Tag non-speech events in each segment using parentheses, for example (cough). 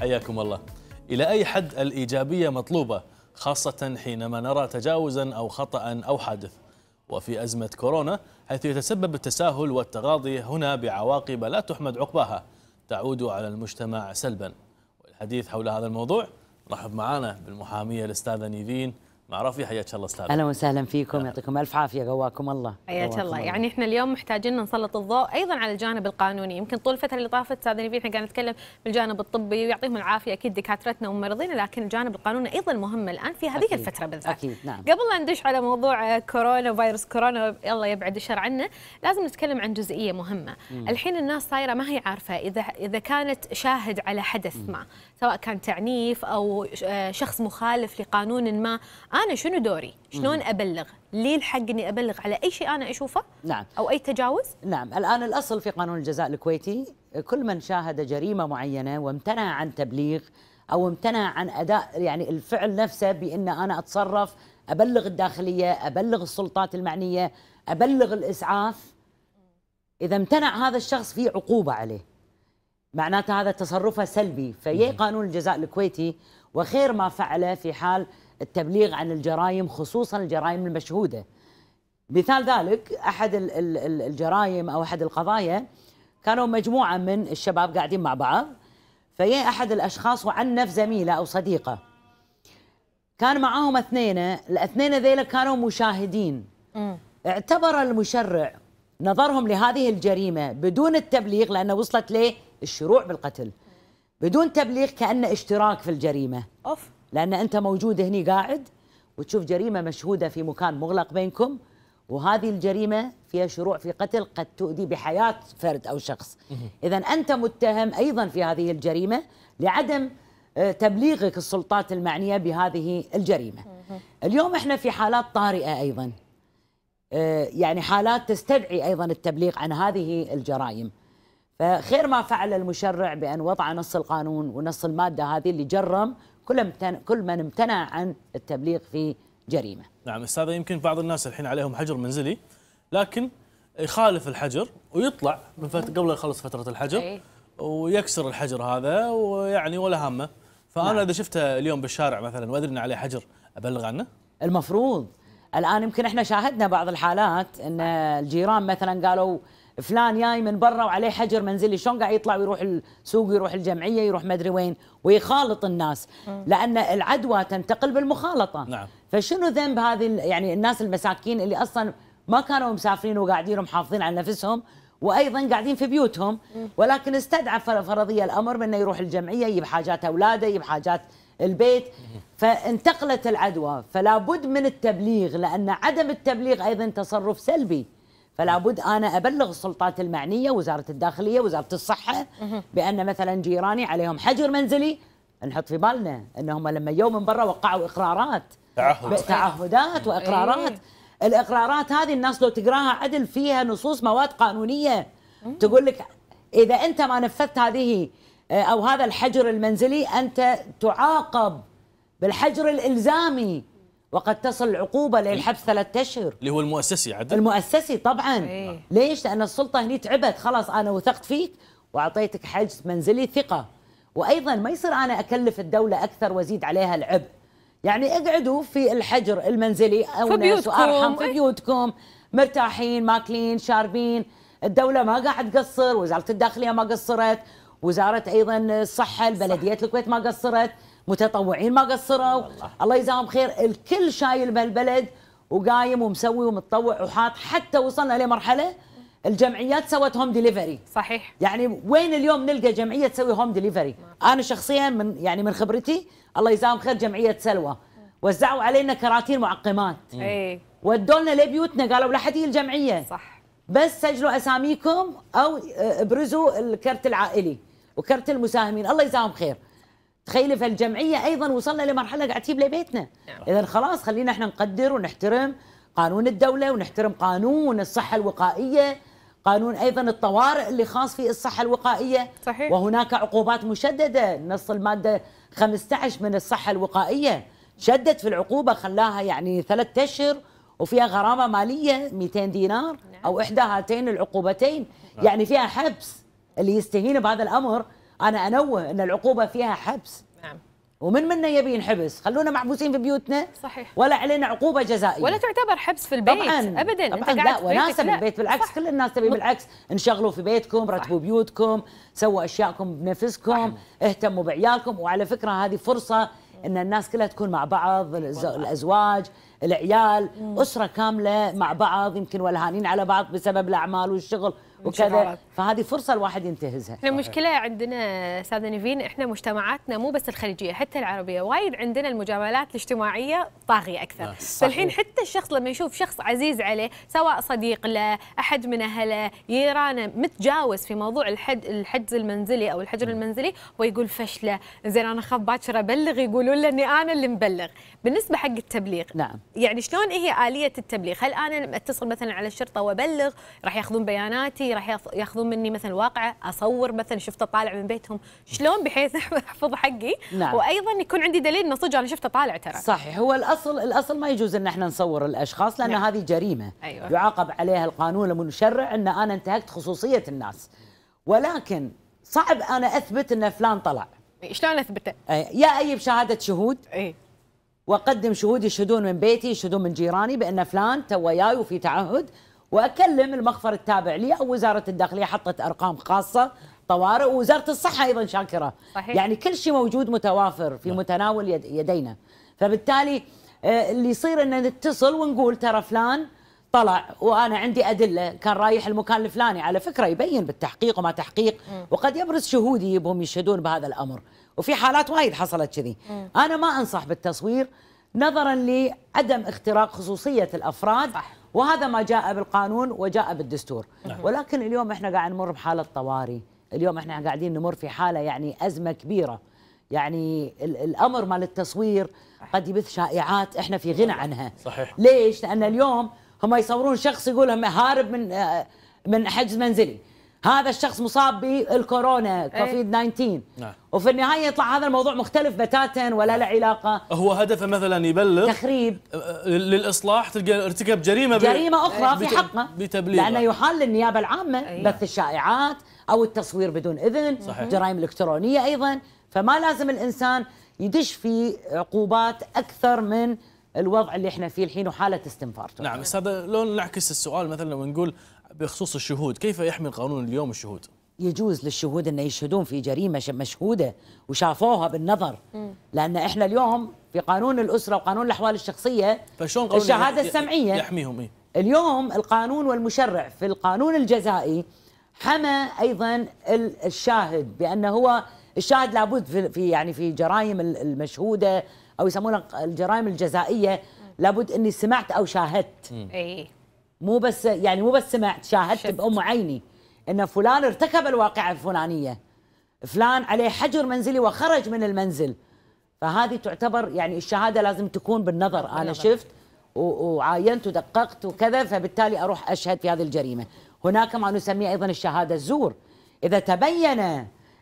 حياكم الله إلى أي حد الإيجابية مطلوبة خاصة حينما نرى تجاوزا أو خطأ أو حادث وفي أزمة كورونا حيث يتسبب التساهل والتغاضي هنا بعواقب لا تحمد عقباها تعود على المجتمع سلبا والحديث حول هذا الموضوع رحب معنا بالمحامية الأستاذة نيفين معرفي حياك الله استاذ اهلا وسهلا فيكم يعطيكم الف عافيه قواكم الله حياك الله يعني احنا اليوم محتاجين نسلط الضوء ايضا على الجانب القانوني يمكن طول الفتره اللي طافت استاذ نبيل احنا قاعد نتكلم بالجانب الطبي ويعطيهم العافيه اكيد دكاترتنا وممرضينا لكن الجانب القانوني ايضا مهم الان في هذه أكيد. الفتره بالذات اكيد نعم قبل لا ندش على موضوع كورونا وفيروس كورونا الله يبعد الشر عنا لازم نتكلم عن جزئيه مهمه مم. الحين الناس صايره ما هي عارفه اذا اذا كانت شاهد على حدث مم. ما سواء كان تعنيف او آه، شخص مخالف لقانون ما انا شنو دوري؟ شلون ابلغ؟ لي الحق اني ابلغ على اي شيء انا اشوفه؟ نعم او اي تجاوز؟ نعم، الان الاصل في قانون الجزاء الكويتي كل من شاهد جريمه معينه وامتنع عن تبليغ او امتنع عن اداء يعني الفعل نفسه بان انا اتصرف ابلغ الداخليه، ابلغ السلطات المعنيه، ابلغ الاسعاف اذا امتنع هذا الشخص في عقوبه عليه. معناته هذا تصرفه سلبي، فيي قانون الجزاء الكويتي وخير ما فعله في حال التبليغ عن الجرائم خصوصا الجرائم المشهوده مثال ذلك احد الجرائم او احد القضايا كانوا مجموعه من الشباب قاعدين مع بعض فيا احد الاشخاص وعنف زميله او صديقه كان معاهم اثنين الاثنين ذيلا كانوا مشاهدين م. اعتبر المشرع نظرهم لهذه الجريمه بدون التبليغ لانه وصلت للشروع بالقتل بدون تبليغ كانه اشتراك في الجريمه أوف. لأن أنت موجود هني قاعد وتشوف جريمة مشهودة في مكان مغلق بينكم وهذه الجريمة فيها شروع في قتل قد تؤدي بحياة فرد أو شخص إذا أنت متهم أيضا في هذه الجريمة لعدم آه، تبليغك السلطات المعنية بهذه الجريمة اليوم احنا في حالات طارئة أيضا آه، يعني حالات تستدعي أيضا التبليغ عن هذه الجرائم فخير ما فعل المشرع بأن وضع نص القانون ونص المادة هذه اللي جرم كل, كل من امتنع عن التبليغ في جريمة نعم أستاذ يمكن بعض الناس الحين عليهم حجر منزلي لكن يخالف الحجر ويطلع من فت... قبل يخلص فترة الحجر إيه. ويكسر الحجر هذا ويعني ولا همه فأنا نعم. إذا شفته اليوم بالشارع مثلا وأدري أن عليه حجر أبلغ عنه المفروض الآن يمكن احنا شاهدنا بعض الحالات أن نعم. الجيران مثلا قالوا فلان جاي من برا وعليه حجر منزلي شلون قاعد يطلع ويروح السوق ويروح الجمعيه يروح ما ادري وين ويخالط الناس لان العدوى تنتقل بالمخالطه نعم. فشنو ذنب هذه يعني الناس المساكين اللي اصلا ما كانوا مسافرين وقاعدين ومحافظين على نفسهم وايضا قاعدين في بيوتهم ولكن استدعى فرضيه الامر بانه يروح الجمعيه يجيب حاجات اولاده يجيب حاجات البيت فانتقلت العدوى فلا بد من التبليغ لان عدم التبليغ ايضا تصرف سلبي فلا بد انا ابلغ السلطات المعنيه وزاره الداخليه وزاره الصحه بان مثلا جيراني عليهم حجر منزلي نحط في بالنا انهم لما يوم من برا وقعوا اقرارات تعهد تعهدات إيه. واقرارات الاقرارات هذه الناس لو تقراها عدل فيها نصوص مواد قانونيه تقول لك اذا انت ما نفذت هذه آه، او هذا الحجر المنزلي انت تعاقب بالحجر الالزامي وقد تصل العقوبه للحبس ثلاثة اشهر اللي هو المؤسسي عدل المؤسسي طبعا إيه؟ نعم. ليش لان السلطه هني تعبت خلاص انا وثقت فيك واعطيتك حجز منزلي ثقه وايضا ما يصير انا اكلف الدوله اكثر وازيد عليها العبء يعني اقعدوا في الحجر المنزلي او في بيوتكم في إيه. بيوتكم مرتاحين ماكلين شاربين الدوله ما قاعد تقصر وزاره الداخليه ما قصرت وزاره ايضا الصحه البلديات الكويت ما قصرت متطوعين ما قصروا الله يجزاهم خير الكل شايل بهالبلد وقايم ومسوي ومتطوع وحاط حتى وصلنا لمرحله الجمعيات سوت هوم ديليفري صحيح يعني وين اليوم نلقى جمعيه تسوي هوم ديليفري انا شخصيا من يعني من خبرتي الله يجزاهم خير جمعيه سلوى وزعوا علينا كراتين معقمات اي لبيوتنا قالوا لا حد الجمعيه صح بس سجلوا اساميكم او آه، ابرزوا الكرت العائلي وكرت المساهمين الله يجزاهم خير تخيل فالجمعيه ايضا وصلنا لمرحله قاعد تجيب لبيتنا نعم. اذا خلاص خلينا احنا نقدر ونحترم قانون الدوله ونحترم قانون الصحه الوقائيه قانون ايضا الطوارئ اللي خاص في الصحه الوقائيه صحيح. وهناك عقوبات مشدده نص الماده 15 من الصحه الوقائيه شدت في العقوبه خلاها يعني ثلاثة اشهر وفيها غرامه ماليه 200 دينار نعم. او احدى هاتين العقوبتين يعني فيها حبس اللي يستهين بهذا الامر انا انوه ان العقوبه فيها حبس نعم ومن منا يبي ينحبس خلونا محبوسين في بيوتنا صحيح ولا علينا عقوبه جزائيه ولا تعتبر حبس في البيت طبعاً ابدا طبعاً انت قاعد لا وناسه البيت بالعكس صح. كل الناس تبي بالعكس انشغلوا في بيتكم رتبوا بيوتكم سووا اشياءكم بنفسكم صح. اهتموا بعيالكم وعلى فكره هذه فرصه ان الناس كلها تكون مع بعض الازواج العيال اسره كامله مع بعض يمكن ولهانين على بعض بسبب الاعمال والشغل وكذا فهذه فرصه الواحد ينتهزها احنا المشكله عندنا استاذه نيفين احنا مجتمعاتنا مو بس الخليجيه حتى العربيه وايد عندنا المجاملات الاجتماعيه طاغيه اكثر نعم. فالحين حتى الشخص لما يشوف شخص عزيز عليه سواء صديق له احد من اهله يرانه متجاوز في موضوع الحد الحجز المنزلي او الحجر المنزلي ويقول فشله زين انا خاف باكر ابلغ يقولون له اني انا اللي مبلغ بالنسبه حق التبليغ نعم يعني شلون هي اليه التبليغ هل انا اتصل مثلا على الشرطه وابلغ راح ياخذون بياناتي راح ياخذون مني مثلا واقعه اصور مثلا شفته طالع من بيتهم شلون بحيث (laughs) احفظ حقي نعم. وايضا يكون عندي دليل انه صدق انا شفته طالع ترى صحيح هو الاصل الاصل ما يجوز ان احنا نصور الاشخاص لان نعم. هذه جريمه أيوة. يعاقب عليها القانون المشرع ان انا انتهكت خصوصيه الناس ولكن صعب انا اثبت ان فلان طلع شلون اثبته؟ يا اي بشهاده شهود اي واقدم شهود يشهدون من بيتي يشهدون من جيراني بان فلان تو وفي تعهد واكلم المخفر التابع لي او وزاره الداخليه حطت ارقام خاصه طوارئ ووزاره الصحه ايضا شاكره صحيح. يعني كل شيء موجود متوافر في نعم. متناول يدينا فبالتالي آه، اللي يصير ان نتصل ونقول ترى فلان طلع وانا عندي ادله كان رايح المكان الفلاني على فكره يبين بالتحقيق وما تحقيق وقد يبرز شهودي يبهم يشهدون بهذا الامر وفي حالات وايد حصلت كذي انا ما انصح بالتصوير نظرا لعدم اختراق خصوصيه الافراد صح. وهذا ما جاء بالقانون وجاء بالدستور نعم. ولكن اليوم احنا قاعد نمر بحاله طوارئ اليوم احنا قاعدين نمر في حاله يعني ازمه كبيره يعني الامر مال التصوير قد يبث شائعات احنا في غنى عنها صحيح ليش لان اليوم هم يصورون شخص يقول هم هارب من آه، من حجز منزلي هذا الشخص مصاب بالكورونا إيه. كوفيد 19 نعم. وفي النهايه يطلع هذا الموضوع مختلف بتاتا ولا له علاقه هو هدفه مثلا يبلغ تخريب أه، أه، للاصلاح تلقى ارتكب جريمه جريمه اخرى في حقه بتبليغ لانه يحال للنيابه العامه إيه. بث الشائعات او التصوير بدون اذن صحيح. جرائم الكترونيه ايضا فما لازم الانسان يدش في عقوبات اكثر من الوضع اللي احنا فيه الحين وحاله استنفار نعم استاذ هذا لو نعكس السؤال مثلا ونقول بخصوص الشهود كيف يحمي القانون اليوم الشهود يجوز للشهود أن يشهدون في جريمة مشهودة وشافوها بالنظر لأن إحنا اليوم في قانون الأسرة وقانون الأحوال الشخصية فشلون الشهادة السمعية يحميهم إيه؟ اليوم القانون والمشرع في القانون الجزائي حمى أيضا الشاهد بأنه هو الشاهد لابد في يعني في جرائم المشهوده او يسمونها الجرائم الجزائيه لابد اني سمعت او شاهدت. اي مو بس يعني مو بس سمعت شاهدت شفت. بام عيني ان فلان ارتكب الواقعه الفلانيه فلان عليه حجر منزلي وخرج من المنزل فهذه تعتبر يعني الشهاده لازم تكون بالنظر, بالنظر. انا شفت وعاينت ودققت وكذا فبالتالي اروح اشهد في هذه الجريمه هناك ما نسميه ايضا الشهاده الزور اذا تبين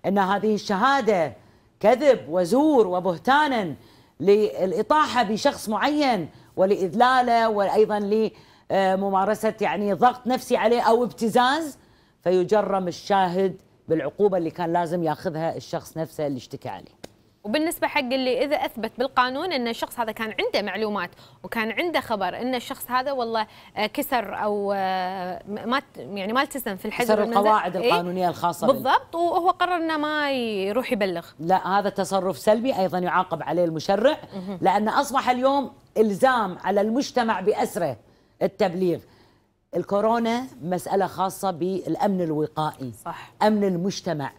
ان هذه الشهاده كذب وزور وبهتانا للاطاحه بشخص معين ولاذلاله وايضا ل آه، ممارسه يعني ضغط نفسي عليه او ابتزاز فيجرم الشاهد بالعقوبه اللي كان لازم ياخذها الشخص نفسه اللي اشتكى عليه. وبالنسبه حق اللي اذا اثبت بالقانون ان الشخص هذا كان عنده معلومات وكان عنده خبر ان الشخص هذا والله آه، كسر او آه، ما يعني ما التزم في الحجر كسر القواعد إيه، القانونيه الخاصه بالضبط وهو قرر انه ما يروح يبلغ لا هذا تصرف سلبي ايضا يعاقب عليه المشرع لان اصبح اليوم الزام على المجتمع باسره التبليغ الكورونا مسألة خاصة بالأمن الوقائي صح. أمن المجتمع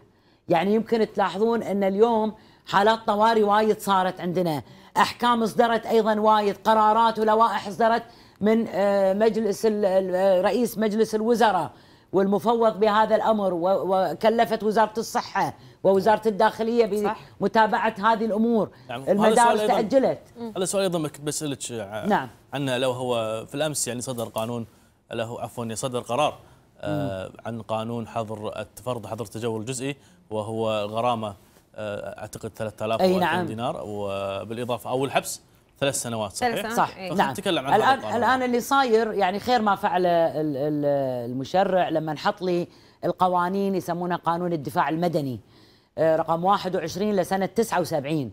يعني يمكن تلاحظون أن اليوم حالات طوارئ وايد صارت عندنا أحكام اصدرت أيضا وايد قرارات ولوائح اصدرت من آه، مجلس آه، رئيس مجلس الوزراء والمفوض بهذا الأمر وكلفت وزارة الصحة ووزاره الداخليه بمتابعه هذه الامور يعني المدارس تاجلت هذا سؤال ايضا بسالك نعم عنه لو هو في الامس يعني صدر قانون له عفوا يعني صدر قرار آه عن قانون حظر فرض حظر التجول الجزئي وهو غرامه آه اعتقد 3000 أي نعم. دينار وبالاضافه او الحبس ثلاث سنوات صحيح؟ ثلاث سنوات. صح إيه. نعم. نعم نتكلم عن الان الان اللي صاير يعني خير ما فعل المشرع لما نحط لي القوانين يسمونها قانون الدفاع المدني آه، رقم 21 لسنه 79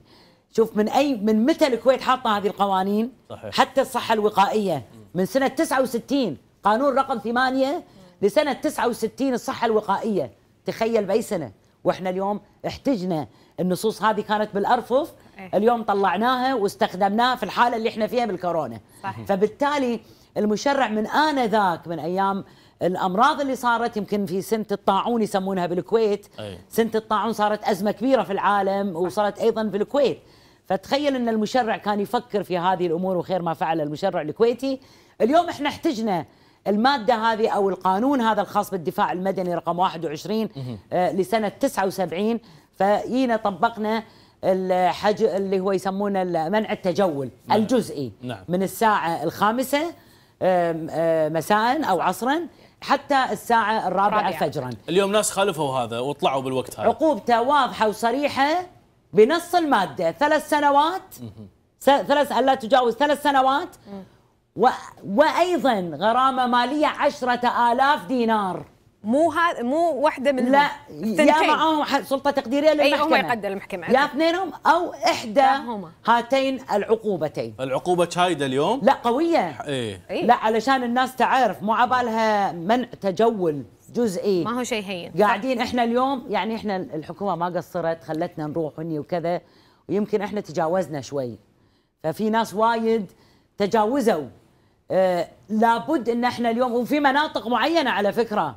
شوف من اي من متى الكويت حاطه هذه القوانين صحيح. حتى الصحه الوقائيه من سنه 69 قانون رقم 8 لسنه 69 الصحه الوقائيه تخيل باي سنه واحنا اليوم احتجنا النصوص هذه كانت بالارفف إيه. اليوم طلعناها واستخدمناها في الحاله اللي احنا فيها بالكورونا صحيح. فبالتالي المشرع من انذاك من ايام الامراض اللي صارت يمكن في سنه الطاعون يسمونها بالكويت أي. سنه الطاعون صارت ازمه كبيره في العالم وصارت ايضا في الكويت فتخيل ان المشرع كان يفكر في هذه الامور وخير ما فعل المشرع الكويتي اليوم احنا احتجنا الماده هذه او القانون هذا الخاص بالدفاع المدني رقم 21 آه لسنه 79 فجينا طبقنا الحج اللي هو يسمونه منع التجول نعم. الجزئي نعم. من الساعه الخامسه مساء او عصرا حتى الساعة الرابعة رابعة. فجرا اليوم ناس خالفوا هذا وطلعوا بالوقت هذا عقوبته واضحة وصريحة بنص المادة ثلاث سنوات ثلاث لا تجاوز ثلاث سنوات و... وأيضا غرامة مالية عشرة آلاف دينار مو هذا مو واحده من لا يا معهم سلطه تقديريه للمحكمه هم يقدر المحكمه يا اثنينهم او احدى هاتين العقوبتين العقوبه شايده اليوم لا قويه إيه. ايه لا علشان الناس تعرف مو عبالها منع تجول جزئي ما هو شيء هين قاعدين صح. احنا اليوم يعني احنا الحكومه ما قصرت خلتنا نروح هني وكذا ويمكن احنا تجاوزنا شوي ففي ناس وايد تجاوزوا آه لابد ان احنا اليوم وفي مناطق معينه على فكره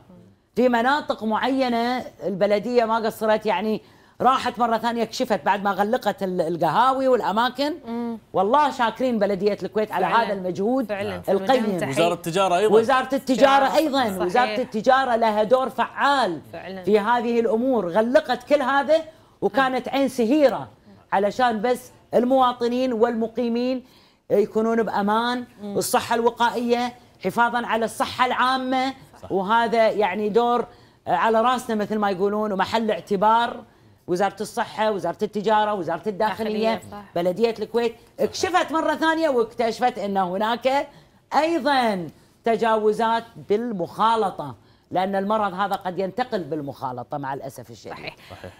في مناطق معينه البلديه ما قصرت يعني راحت مره ثانيه كشفت بعد ما غلقت القهاوي والاماكن مم. والله شاكرين بلديه الكويت على فعلا. هذا المجهود فعلا. القيم وزاره التجاره ايضا وزاره التجاره ايضا صحيح. وزاره التجاره لها دور فعال فعلا. في هذه الامور غلقت كل هذا وكانت عين سهيره علشان بس المواطنين والمقيمين يكونون بامان والصحه الوقائيه حفاظا على الصحه العامه وهذا يعني دور آه، على راسنا مثل ما يقولون ومحل اعتبار وزاره الصحه وزاره التجاره وزاره الداخليه صح. بلديه الكويت اكشفت مره ثانيه واكتشفت ان هناك ايضا تجاوزات بالمخالطه لأن المرض هذا قد ينتقل بالمخالطة مع الأسف الشديد صحيح صحيح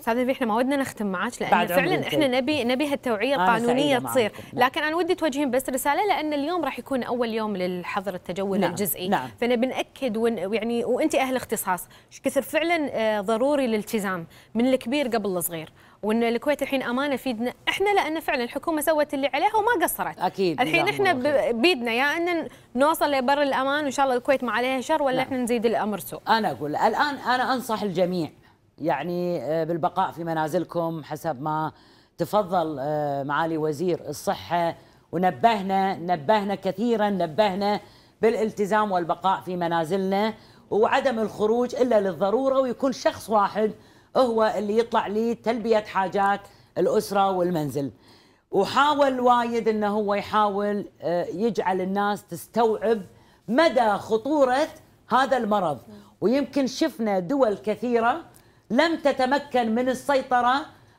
استاذ آه احنا ما ودنا نختم معك لان فعلا احنا نبي نبي هالتوعيه القانونيه تصير نعم. لكن انا ودي توجهين بس رساله لان اليوم راح يكون اول يوم للحظر التجول نعم الجزئي نعم فنبي ناكد ون يعني وانت اهل اختصاص ايش كثر فعلا آه، ضروري الالتزام من الكبير قبل الصغير وان الكويت الحين امانه في دنا احنا لان فعلا الحكومه سوت اللي عليها وما قصرت اكيد الحين احنا بيدنا يا ان نوصل لبر الامان وان شاء الله الكويت ما عليها شر ولا لا. نعم. احنا نزيد الامر سوء انا اقول الان انا انصح الجميع يعني آه، بالبقاء في منازلكم حسب ما تفضل آه، معالي وزير الصحه ونبهنا نبهنا كثيرا نبهنا بالالتزام والبقاء في منازلنا وعدم الخروج الا للضروره ويكون شخص واحد هو اللي يطلع لتلبيه حاجات الاسره والمنزل وحاول وايد انه هو يحاول آه، يجعل الناس تستوعب مدى خطوره هذا المرض ويمكن شفنا دول كثيره لم تتمكن من السيطره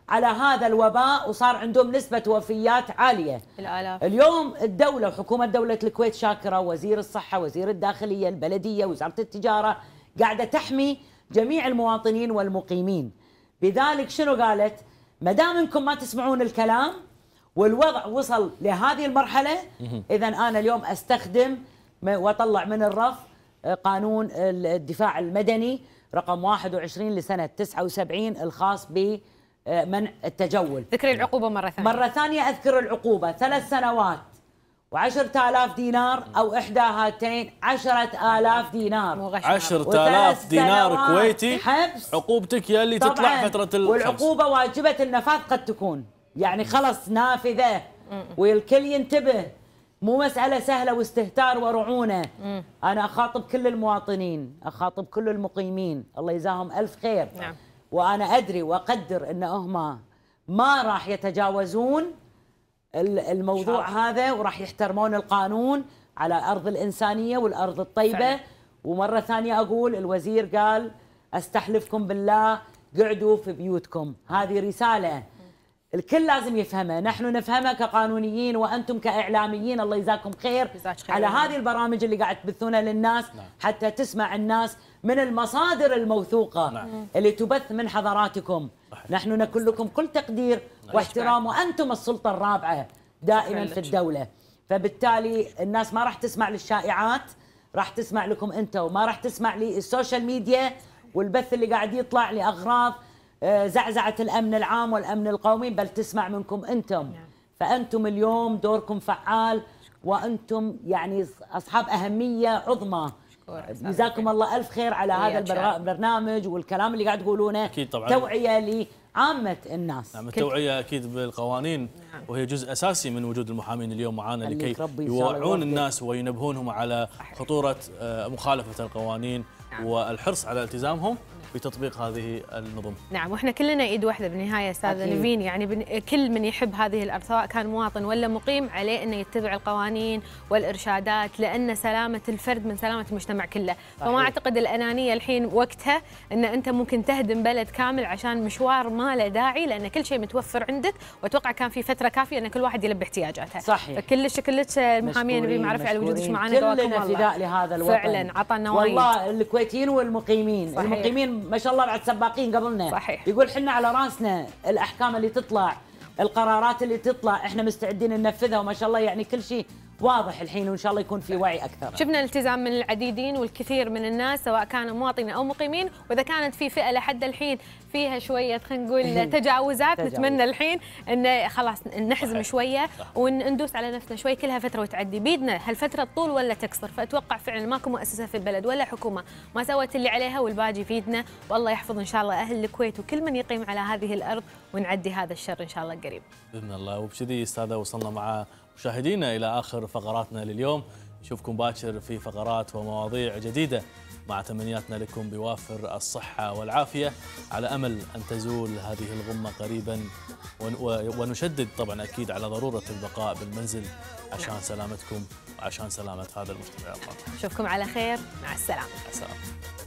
على هذا الوباء وصار عندهم نسبة وفيات عالية الآلاف. اليوم الدولة وحكومة دولة الكويت شاكرة وزير الصحة وزير الداخلية البلدية وزارة التجارة قاعدة تحمي جميع المواطنين والمقيمين بذلك شنو قالت ما دام انكم ما تسمعون الكلام والوضع وصل لهذه المرحله اذا انا اليوم استخدم واطلع من الرف آه، قانون الدفاع المدني رقم 21 لسنه 79 الخاص بمنع آه، التجول ذكري العقوبه مره ثانيه مره ثانيه اذكر العقوبه ثلاث سنوات وعشرة آلاف دينار أو إحدى هاتين عشرة آلاف دينار عشرة آلاف دينار كويتي حبس عقوبتك يا اللي تطلع فترة الخمس والعقوبة واجبة النفاذ قد تكون يعني خلص نافذة والكل ينتبه مو مسألة سهلة واستهتار ورعونة أنا أخاطب كل المواطنين أخاطب كل المقيمين الله يجزاهم ألف خير نعم. وأنا أدري وأقدر أن ما راح يتجاوزون الموضوع شعر. هذا وراح يحترمون القانون على ارض الانسانيه والارض الطيبه فعلا. ومره ثانيه اقول الوزير قال استحلفكم بالله قعدوا في بيوتكم هذه رساله الكل لازم يفهمها نحن نفهمها كقانونيين وانتم كاعلاميين الله يجزاكم خير, خير على هذه البرامج اللي قاعد تبثونها للناس نعم. حتى تسمع الناس من المصادر الموثوقه نعم. اللي تبث من حضراتكم نحن نكن لكم كل تقدير واحترام وانتم السلطه الرابعه دائما في الدوله فبالتالي الناس ما راح تسمع للشائعات راح تسمع لكم انتم وما راح تسمع للسوشيال ميديا والبث اللي قاعد يطلع لاغراض آه، زعزعه الامن العام والامن القومي بل تسمع منكم انتم نعم. فانتم اليوم دوركم فعال وانتم يعني اصحاب اهميه عظمى جزاكم الله الف خير على هذا البرنامج والكلام اللي قاعد تقولونه اكيد طبعا توعيه عامه الناس نعم التوعيه اكيد بالقوانين نعم. وهي جزء اساسي من وجود المحامين اليوم معانا لكي يوعون الناس وينبهونهم على خطوره آه، مخالفه القوانين نعم. والحرص على التزامهم بتطبيق هذه النظم نعم واحنا كلنا ايد واحده بالنهايه استاذ نيفين يعني كل من يحب هذه الارض سواء كان مواطن ولا مقيم عليه انه يتبع القوانين والارشادات لان سلامه الفرد من سلامه المجتمع كله صحيح. فما اعتقد الانانيه الحين وقتها ان انت ممكن تهدم بلد كامل عشان مشوار ما له داعي لان كل شيء متوفر عندك واتوقع كان في فتره كافيه ان كل واحد يلبي احتياجاته صحيح فكلش كلش المحاميه نبي معرفه على وجودك معنا كلنا فداء لهذا الوطن فعلا عطانا والله الكويتيين والمقيمين صحيح. المقيمين ما شاء الله بعد سباقين قبلنا صحيح يقول حنا على راسنا الاحكام اللي تطلع القرارات اللي تطلع احنا مستعدين ننفذها وما شاء الله يعني كل شيء واضح الحين وان شاء الله يكون في وعي اكثر. شفنا التزام من العديدين والكثير من الناس سواء كانوا مواطنين او مقيمين، واذا كانت في فئه لحد الحين فيها شويه خلينا نقول (laughs) تجاوزات نتمنى الحين ان خلاص نحزم شويه وندوس على نفسنا شوي كلها فتره وتعدي بيدنا هالفتره تطول ولا تقصر فاتوقع فعلا ماكو مؤسسه في البلد ولا حكومه ما سوت اللي عليها والباقي في ايدنا والله يحفظ ان شاء الله اهل الكويت وكل من يقيم على هذه الارض ونعدي هذا الشر ان شاء الله قريب باذن الله وبشذي استاذه وصلنا مع مشاهدينا الى اخر فقراتنا لليوم نشوفكم باكر في فقرات ومواضيع جديده مع تمنياتنا لكم بوافر الصحة والعافية على أمل أن تزول هذه الغمة قريبا ونشدد طبعا أكيد على ضرورة البقاء بالمنزل عشان سلامتكم وعشان سلامة هذا المجتمع نشوفكم على خير مع السلامة مع السلامة